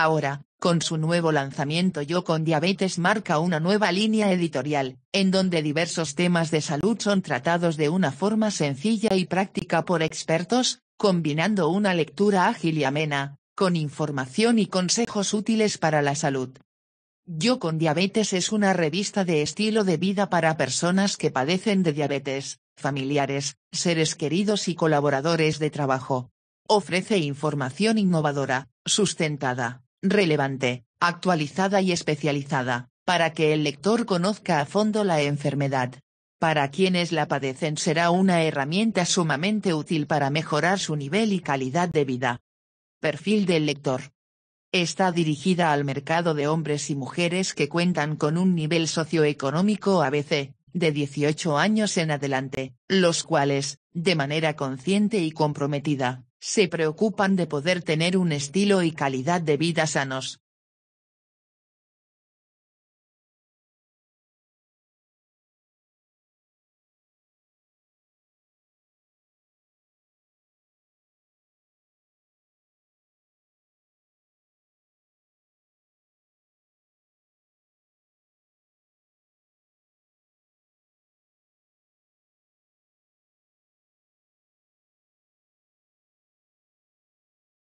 Ahora, con su nuevo lanzamiento Yo con Diabetes marca una nueva línea editorial, en donde diversos temas de salud son tratados de una forma sencilla y práctica por expertos, combinando una lectura ágil y amena, con información y consejos útiles para la salud. Yo con Diabetes es una revista de estilo de vida para personas que padecen de diabetes, familiares, seres queridos y colaboradores de trabajo. Ofrece información innovadora, sustentada, relevante, actualizada y especializada, para que el lector conozca a fondo la enfermedad. Para quienes la padecen será una herramienta sumamente útil para mejorar su nivel y calidad de vida. Perfil del lector. Está dirigida al mercado de hombres y mujeres que cuentan con un nivel socioeconómico ABC, de 18 años en adelante, los cuales, de manera consciente y comprometida, se preocupan de poder tener un estilo y calidad de vida sanos,